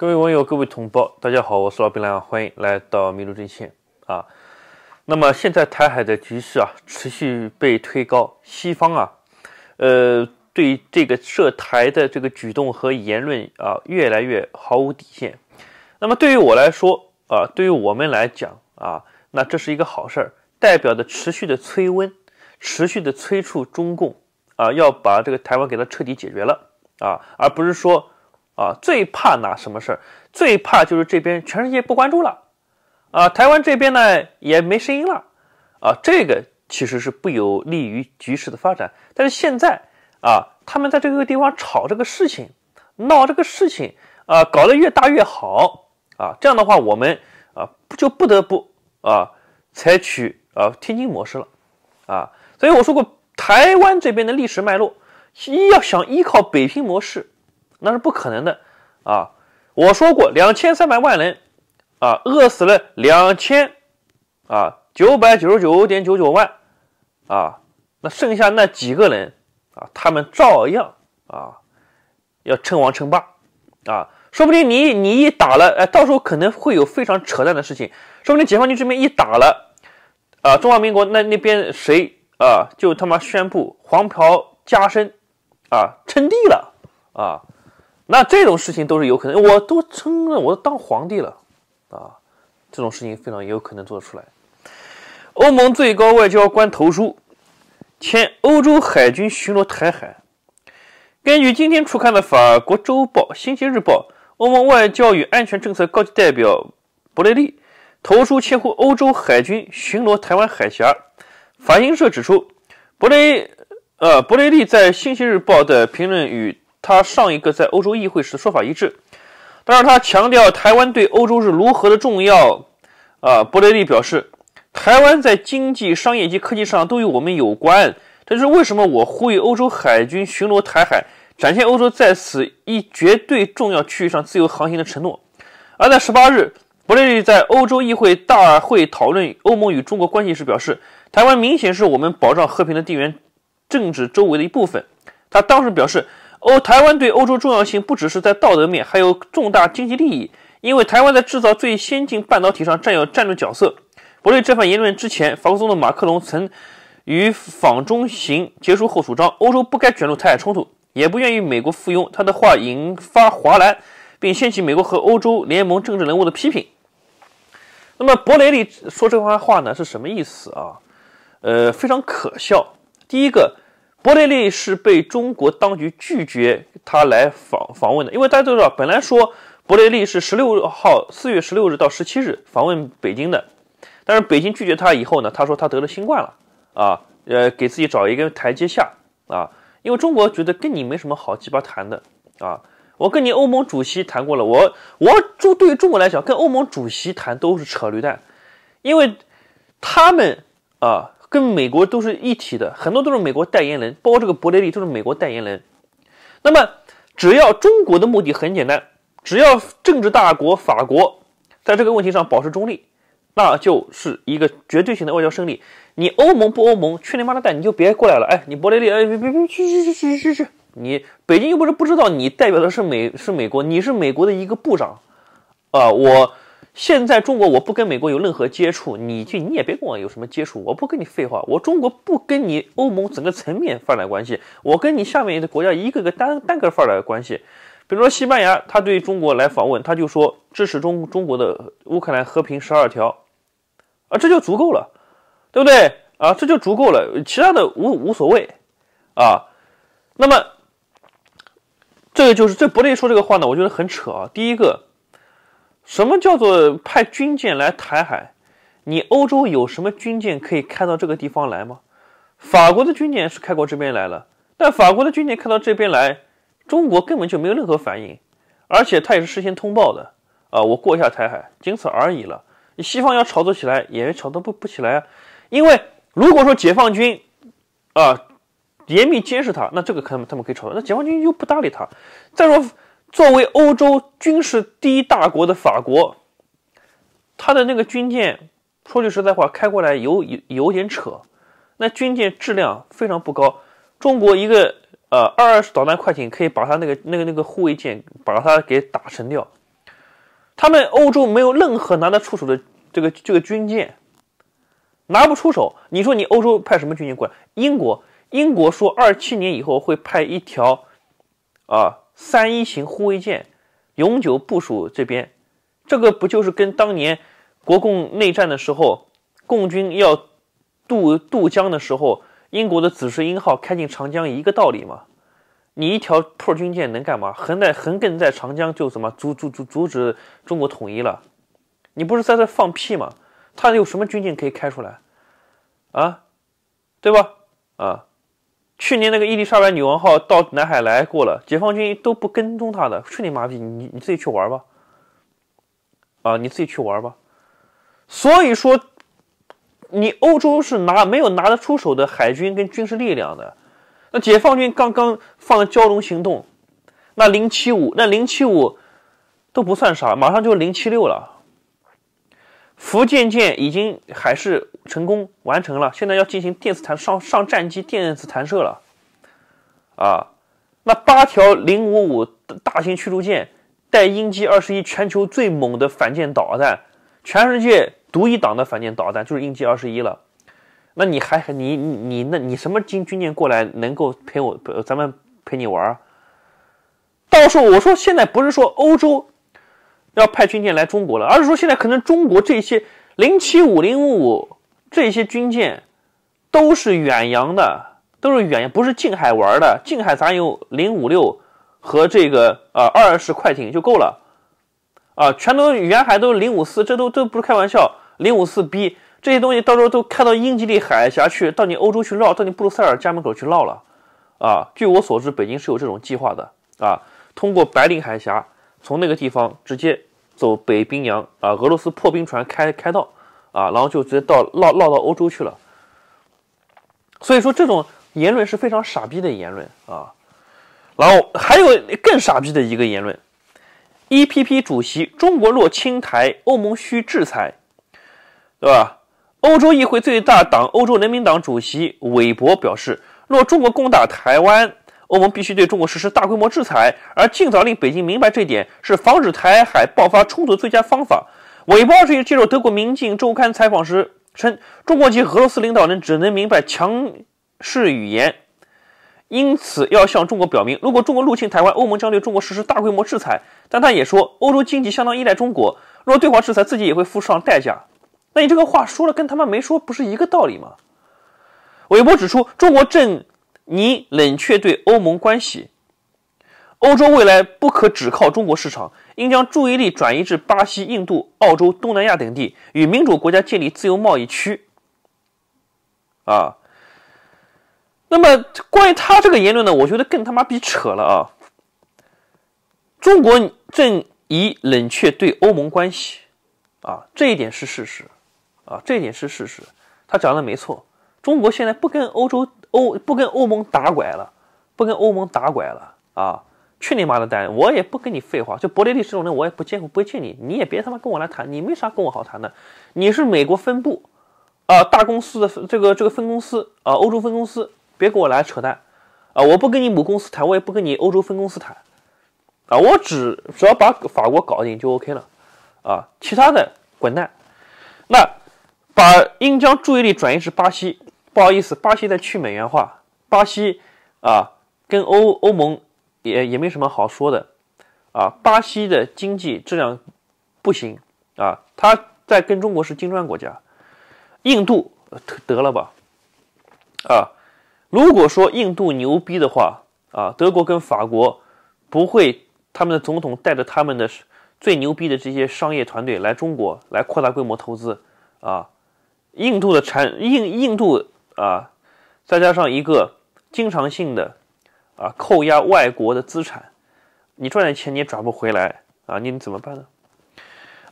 各位网友，各位同胞，大家好，我是老兵蓝，欢迎来到麋鹿前线啊。那么现在台海的局势啊，持续被推高，西方啊，呃，对这个涉台的这个举动和言论啊，越来越毫无底线。那么对于我来说啊，对于我们来讲啊，那这是一个好事儿，代表的持续的催温，持续的催促中共啊，要把这个台湾给它彻底解决了啊，而不是说。啊，最怕哪什么事儿？最怕就是这边全世界不关注了，啊，台湾这边呢也没声音了，啊，这个其实是不有利于局势的发展。但是现在啊，他们在这个地方吵这个事情，闹这个事情，啊，搞得越大越好，啊，这样的话我们啊，就不得不啊，采取啊天津模式了，啊，所以我说过，台湾这边的历史脉络，一要想依靠北平模式。那是不可能的，啊！我说过，两千三百万人，啊，饿死了两千，啊，九百九十九点九九万，啊，那剩下那几个人，啊，他们照样啊，要称王称霸，啊，说不定你你一打了，哎，到时候可能会有非常扯淡的事情，说不定解放军这边一打了，啊，中华民国那那边谁啊，就他妈宣布黄袍加身，啊，称帝了，啊！那这种事情都是有可能，我都称了，我都当皇帝了，啊，这种事情非常有可能做得出来。欧盟最高外交官投书，签欧洲海军巡逻台海。根据今天出刊的法国《周报》《星期日报》，欧盟外交与安全政策高级代表博雷利投书千呼欧洲海军巡逻台湾海峡。法新社指出，博雷呃博雷利在《星期日报》的评论与。他上一个在欧洲议会时的说法一致，当然他强调台湾对欧洲是如何的重要啊。伯雷利表示，台湾在经济、商业及科技上都与我们有关，这就是为什么我呼吁欧洲海军巡逻台海，展现欧洲在此一绝对重要区域上自由航行的承诺。而在十八日，伯雷利在欧洲议会大会讨论欧盟与中国关系时表示，台湾明显是我们保障和平的地缘政治周围的一部分。他当时表示。欧台湾对欧洲重要性不只是在道德面，还有重大经济利益，因为台湾在制造最先进半导体上占有战略角色。伯雷这番言论之前，法国总统马克龙曾与访中行结束后主张欧洲不该卷入台海冲突，也不愿意美国附庸。他的话引发华兰，并掀起美国和欧洲联盟政治人物的批评。那么伯雷利说这番话呢是什么意思啊？呃，非常可笑。第一个。伯雷利是被中国当局拒绝他来访访问的，因为大家都知道，本来说伯雷利是十六号，四月十六日到十七日访问北京的，但是北京拒绝他以后呢，他说他得了新冠了啊，呃，给自己找一个台阶下啊，因为中国觉得跟你没什么好鸡巴谈的啊，我跟你欧盟主席谈过了，我我中对于中国来讲，跟欧盟主席谈都是扯驴蛋，因为他们啊。跟美国都是一体的，很多都是美国代言人，包括这个伯雷利都是美国代言人。那么，只要中国的目的很简单，只要政治大国法国在这个问题上保持中立，那就是一个绝对性的外交胜利。你欧盟不欧盟，去你妈的蛋，你就别过来了。哎，你伯雷利，哎，别别别，去去去去去去去，你北京又不是不知道，你代表的是美是美国，你是美国的一个部长，呃，我。现在中国我不跟美国有任何接触，你去你也别跟我有什么接触，我不跟你废话。我中国不跟你欧盟整个层面发展关系，我跟你下面的国家一个个单单个发展关系。比如说西班牙，他对中国来访问，他就说支持中中国的乌克兰和平十二条，啊，这就足够了，对不对啊？这就足够了，其他的无无所谓，啊。那么这个就是这不雷说这个话呢，我觉得很扯啊。第一个。什么叫做派军舰来台海？你欧洲有什么军舰可以开到这个地方来吗？法国的军舰是开过这边来了，但法国的军舰开到这边来，中国根本就没有任何反应，而且他也是事先通报的啊，我过一下台海，仅此而已了。你西方要炒作起来，也炒作不不起来啊，因为如果说解放军，啊，严密监视他，那这个他们他们可以炒作，那解放军又不搭理他，再说。作为欧洲军事第一大国的法国，他的那个军舰，说句实在话，开过来有有有点扯。那军舰质量非常不高，中国一个呃二二式导弹快艇可以把他那个那个那个护卫舰把他给打沉掉。他们欧洲没有任何拿得出手的这个这个军舰，拿不出手。你说你欧洲派什么军舰过来？英国英国说二七年以后会派一条，啊。三一型护卫舰永久部署这边，这个不就是跟当年国共内战的时候，共军要渡渡江的时候，英国的紫石英号开进长江一个道理吗？你一条破军舰能干嘛？横在横亘在长江就什么阻阻阻阻止中国统一了？你不是在这放屁吗？他有什么军舰可以开出来啊？对吧？啊？去年那个伊丽莎白女王号到南海来过了，解放军都不跟踪他的，去你妈逼，你你自己去玩吧，啊，你自己去玩吧。所以说，你欧洲是拿没有拿得出手的海军跟军事力量的，那解放军刚刚放蛟龙行动，那零七五那零七五都不算啥，马上就零七六了。福建舰已经海试成功完成了，现在要进行电磁弹上上战机电磁弹射了，啊，那八条零五五大型驱逐舰带鹰击二十一全球最猛的反舰导弹，全世界独一档的反舰导弹就是鹰击二十一了。那你还你你那你什么军军舰过来能够陪我咱们陪你玩？到时候我说现在不是说欧洲。要派军舰来中国了，而是说现在可能中国这些零七五零五五这些军舰都是远洋的，都是远洋，不是近海玩的。近海咱有零五六和这个呃二十快艇就够了，啊，全都远海都是零五四，这都都不是开玩笑。零五四 B 这些东西到时候都开到英吉利海峡去，到你欧洲去绕，到你布鲁塞尔家门口去绕了，啊，据我所知，北京是有这种计划的啊，通过白令海峡。从那个地方直接走北冰洋啊，俄罗斯破冰船开开道啊，然后就直接到绕绕到欧洲去了。所以说这种言论是非常傻逼的言论啊。然后还有更傻逼的一个言论，EPP 主席：中国若侵台，欧盟需制裁，对吧？欧洲议会最大党欧洲人民党主席韦伯表示：若中国攻打台湾。欧盟必须对中国实施大规模制裁，而尽早令北京明白这一点是防止台海爆发冲突的最佳方法。韦伯是接受德国《明镜》周刊采访时称，中国及俄罗斯领导人只能明白强势语言，因此要向中国表明，如果中国入侵台湾，欧盟将对中国实施大规模制裁。但他也说，欧洲经济相当依赖中国，若对华制裁，自己也会付上代价。那你这个话说了，跟他们没说不是一个道理吗？韦伯指出，中国正。你冷却对欧盟关系，欧洲未来不可只靠中国市场，应将注意力转移至巴西、印度、澳洲、东南亚等地，与民主国家建立自由贸易区。啊，那么关于他这个言论呢，我觉得更他妈逼扯了啊！中国正以冷却对欧盟关系，啊，这一点是事实，啊，这一点是事实，他讲的没错，中国现在不跟欧洲。欧不跟欧盟打拐了，不跟欧盟打拐了啊！去你妈的单！我也不跟你废话。就伯利利这种人，我也不见，不见你，你也别他妈跟我来谈，你没啥跟我好谈的。你是美国分部，啊，大公司的这个这个分公司，啊，欧洲分公司，别跟我来扯淡，啊，我不跟你母公司谈，我也不跟你欧洲分公司谈，啊，我只只要把法国搞定就 OK 了，啊，其他的滚蛋。那把应将注意力转移至巴西。不好意思，巴西在去美元化。巴西啊，跟欧欧盟也也没什么好说的啊。巴西的经济质量不行啊，它在跟中国是金砖国家。印度得了吧，啊，如果说印度牛逼的话啊，德国跟法国不会他们的总统带着他们的最牛逼的这些商业团队来中国来扩大规模投资啊。印度的产印印度。啊，再加上一个经常性的啊，扣押外国的资产，你赚点钱你也转不回来啊，你怎么办呢？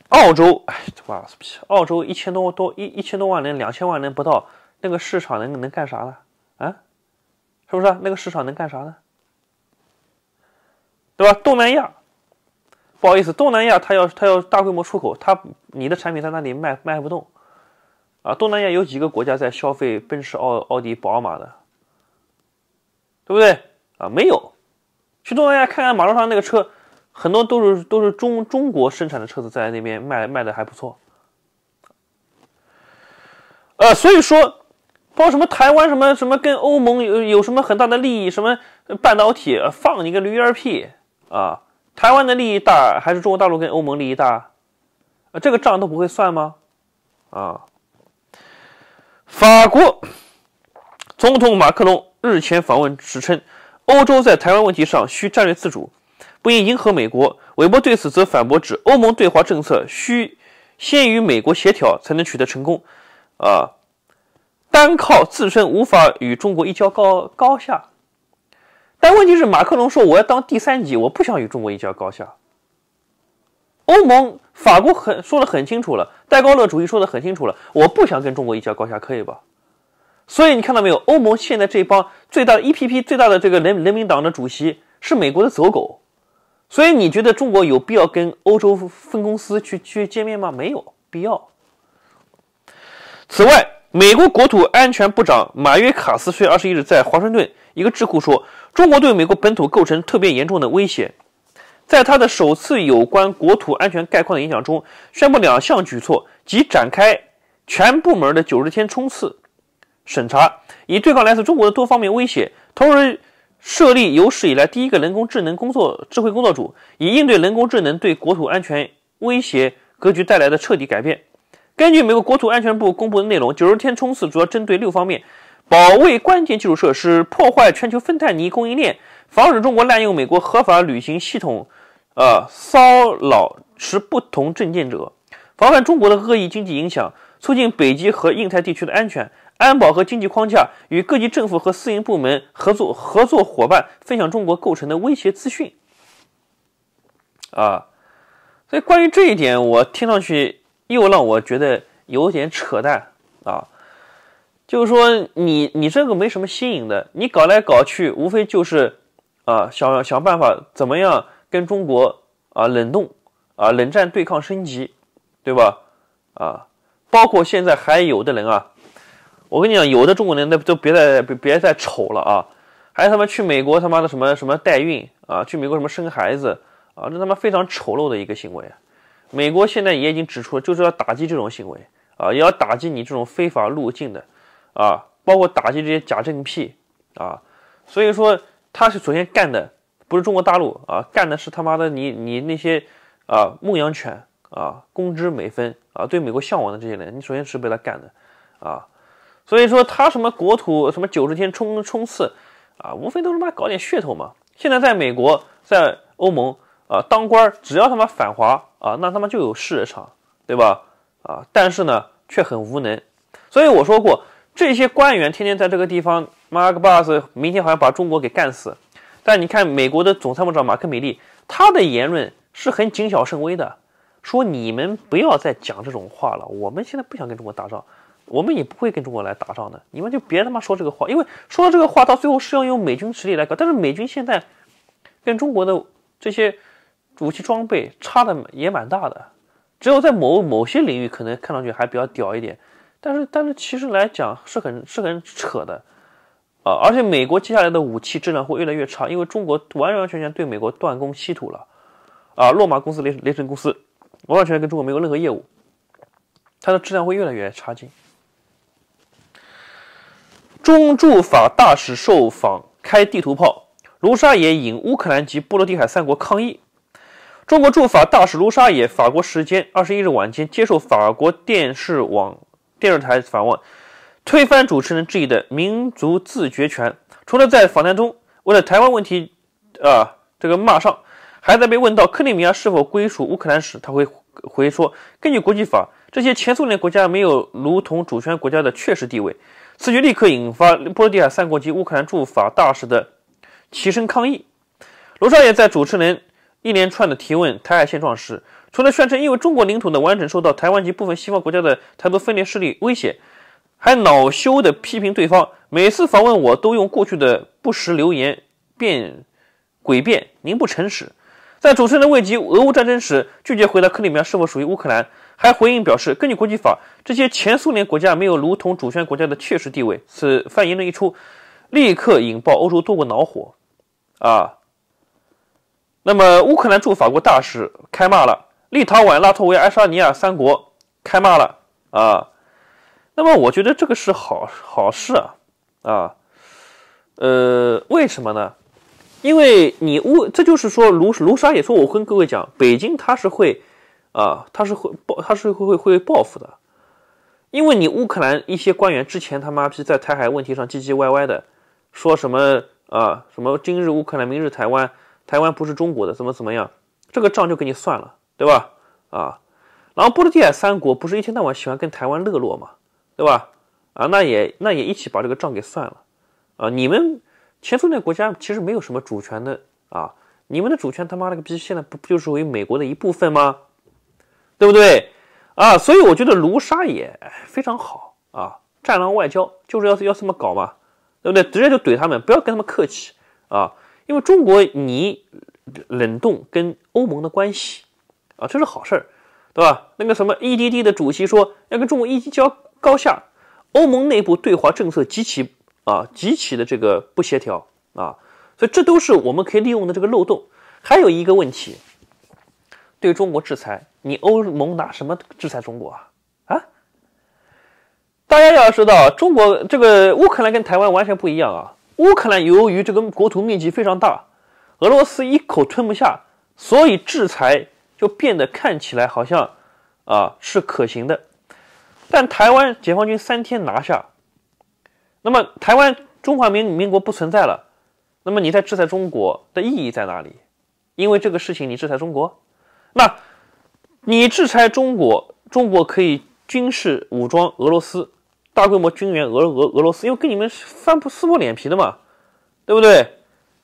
澳洲，哎，这瓜，澳洲一千多多一一千多万人两千万人不到，那个市场能能干啥呢？啊，是不是？那个市场能干啥呢？对吧？东南亚，不好意思，东南亚它要它要大规模出口，它你的产品在那里卖卖不动。啊，东南亚有几个国家在消费奔驰、奥奥迪、宝马的，对不对？啊，没有，去东南亚看看，马路上那个车，很多都是都是中中国生产的车子在那边卖卖的还不错。呃，所以说，包什么台湾什么什么跟欧盟有有什么很大的利益？什么半导体放你个驴儿屁啊！台湾的利益大还是中国大陆跟欧盟利益大？啊，这个账都不会算吗？啊？法国总统马克龙日前访问时称，欧洲在台湾问题上需战略自主，不应迎合美国。韦伯对此则反驳，指欧盟对华政策需先与美国协调才能取得成功，啊，单靠自身无法与中国一较高高下。但问题是，马克龙说我要当第三级，我不想与中国一较高下。欧盟、法国很说的很清楚了。戴高乐主义说的很清楚了，我不想跟中国一较高下，可以吧？所以你看到没有，欧盟现在这帮最大的一批批最大的这个人人民党的主席是美国的走狗，所以你觉得中国有必要跟欧洲分公司去去见面吗？没有必要。此外，美国国土安全部长马约卡斯四月二十一日在华盛顿一个智库说，中国对美国本土构成特别严重的威胁。在他的首次有关国土安全概况的演讲中，宣布两项举措即展开全部门的九十天冲刺审查，以对抗来自中国的多方面威胁，同时设立有史以来第一个人工智能工作智慧工作组，以应对人工智能对国土安全威胁格局带来的彻底改变。根据美国国土安全部公布的内容，九十天冲刺主要针对六方面：保卫关键基础设施、破坏全球芬太尼供应链、防止中国滥用美国合法旅行系统。呃，骚扰持不同政见者，防范中国的恶意经济影响，促进北极和印太地区的安全、安保和经济框架，与各级政府和私营部门合作，合作伙伴分享中国构成的威胁资讯。啊，所以关于这一点，我听上去又让我觉得有点扯淡啊，就是说你你这个没什么新颖的，你搞来搞去无非就是啊，想想办法怎么样。跟中国啊，冷冻啊，冷战对抗升级，对吧？啊，包括现在还有的人啊，我跟你讲，有的中国人那都别再别别再丑了啊！还他妈去美国他妈的什么什么代孕啊，去美国什么生孩子啊，这他妈非常丑陋的一个行为。美国现在也已经指出了，就是要打击这种行为啊，也要打击你这种非法入境的啊，包括打击这些假证屁啊。所以说，他是首先干的。不是中国大陆啊，干的是他妈的你你那些啊牧羊犬啊，公知美分啊，对美国向往的这些人，你首先是被他干的啊，所以说他什么国土什么九十天冲冲刺啊，无非都是他妈搞点噱头嘛。现在在美国在欧盟啊当官儿，只要他妈反华啊，那他妈就有事场，对吧？啊，但是呢却很无能。所以我说过，这些官员天天在这个地方，妈个巴子，明天好像把中国给干死。但你看，美国的总参谋长马克·米利，他的言论是很谨小慎微的，说你们不要再讲这种话了。我们现在不想跟中国打仗，我们也不会跟中国来打仗的。你们就别他妈说这个话，因为说这个话到最后是要用美军实力来搞。但是美军现在跟中国的这些武器装备差的也蛮大的，只有在某某些领域可能看上去还比较屌一点，但是但是其实来讲是很是很扯的。啊！而且美国接下来的武器质量会越来越差，因为中国完完全全对美国断供稀土了。啊，洛马公司、雷雷神公司完完全全跟中国没有任何业务，它的质量会越来越差劲。中驻法大使受访开地图炮，卢沙野引乌克兰及波罗的海三国抗议。中国驻法大使卢沙野，法国时间二十一日晚间接受法国电视网电视台访问。推翻主持人质疑的民族自决权，除了在访谈中为了台湾问题，啊，这个骂上，还在被问到克里米亚是否归属乌克兰时，他会回说：“根据国际法，这些前苏联国家没有如同主权国家的确实地位。”此举立刻引发波罗的海三国及乌克兰驻法大使的齐声抗议。罗少也在主持人一连串的提问台海现状时，除了宣称因为中国领土的完整受到台湾及部分西方国家的台独分裂势力威胁。还恼羞的批评对方，每次访问我都用过去的不实留言辩诡辩，您不诚实。在主持人问及俄乌战争时，拒绝回答克里米亚是否属于乌克兰，还回应表示，根据国际法，这些前苏联国家没有如同主权国家的确实地位。此番言论一出，立刻引爆欧洲多国恼火。啊，那么乌克兰驻法国大使开骂了，立陶宛、拉脱维亚、爱沙尼亚三国开骂了。啊。那么我觉得这个是好好事啊，啊，呃，为什么呢？因为你乌，这就是说，卢卢沙也说我跟各位讲，北京他是会啊，他是会报，他是会会会报复的，因为你乌克兰一些官员之前他妈批在台海问题上唧唧歪歪的，说什么啊，什么今日乌克兰，明日台湾，台湾不是中国的，怎么怎么样，这个账就给你算了，对吧？啊，然后波罗的海三国不是一天到晚喜欢跟台湾乐络嘛？对吧？啊，那也那也一起把这个账给算了，啊，你们前苏联国家其实没有什么主权的啊，你们的主权他妈那个逼，现在不不就是为美国的一部分吗？对不对？啊，所以我觉得卢沙也非常好啊，战狼外交就是要要这么搞嘛，对不对？直接就怼他们，不要跟他们客气啊，因为中国你冷冻跟欧盟的关系啊，这是好事儿。对吧？那个什么，E D D 的主席说要跟中国一交高下，欧盟内部对华政策极其啊极其的这个不协调啊，所以这都是我们可以利用的这个漏洞。还有一个问题，对中国制裁，你欧盟拿什么制裁中国啊？啊？大家要知道，中国这个乌克兰跟台湾完全不一样啊。乌克兰由于这个国土面积非常大，俄罗斯一口吞不下，所以制裁。就变得看起来好像，啊是可行的，但台湾解放军三天拿下，那么台湾中华民民国不存在了，那么你在制裁中国的意义在哪里？因为这个事情你制裁中国，那你制裁中国，中国可以军事武装俄罗斯，大规模军援俄俄俄罗斯，因为跟你们翻不撕破脸皮的嘛，对不对？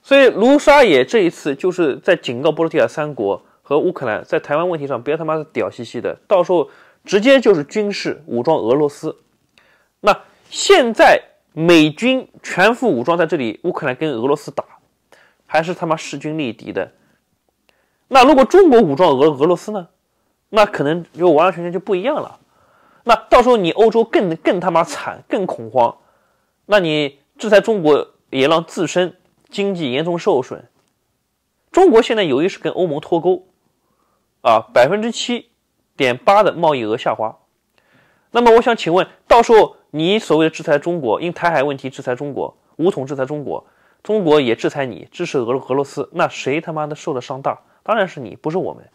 所以卢沙也这一次就是在警告波罗的海三国。和乌克兰在台湾问题上别他妈的屌兮兮的，到时候直接就是军事武装俄罗斯。那现在美军全副武装在这里，乌克兰跟俄罗斯打，还是他妈势均力敌的。那如果中国武装俄俄罗斯呢？那可能就完完全全就不一样了。那到时候你欧洲更更他妈惨，更恐慌。那你制裁中国，也让自身经济严重受损。中国现在有意识跟欧盟脱钩。啊，百分之七点八的贸易额下滑。那么，我想请问，到时候你所谓的制裁中国，因台海问题制裁中国，武统制裁中国，中国也制裁你，支持俄俄罗斯，那谁他妈的受的伤大？当然是你，不是我们。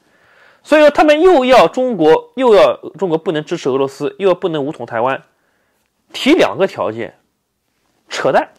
所以说，他们又要中国，又要中国不能支持俄罗斯，又要不能武统台湾，提两个条件，扯淡。